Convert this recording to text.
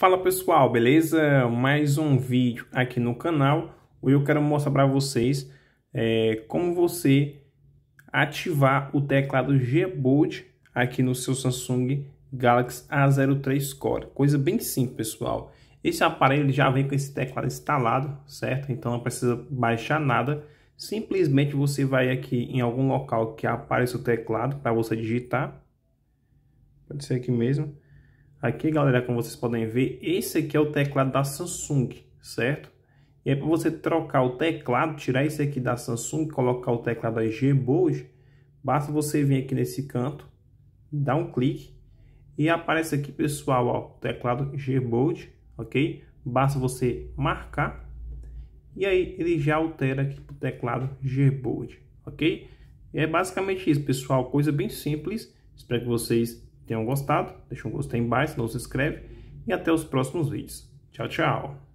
Fala pessoal, beleza? Mais um vídeo aqui no canal. Hoje eu quero mostrar para vocês é, como você ativar o teclado Gboard aqui no seu Samsung Galaxy A03 Core. Coisa bem simples, pessoal. Esse aparelho já vem com esse teclado instalado, certo? Então não precisa baixar nada. Simplesmente você vai aqui em algum local que apareça o teclado para você digitar. Pode ser aqui mesmo Aqui, galera, como vocês podem ver, esse aqui é o teclado da Samsung, certo? E aí, é para você trocar o teclado, tirar esse aqui da Samsung, colocar o teclado da Gbos, basta você vir aqui nesse canto, dar um clique e aparece aqui, pessoal, ó, o teclado Gbold, ok? Basta você marcar e aí ele já altera aqui para o teclado Gbold, ok? E é basicamente isso, pessoal, coisa bem simples. Espero que vocês tenham gostado, deixa um gostei embaixo, não se inscreve e até os próximos vídeos. Tchau, tchau!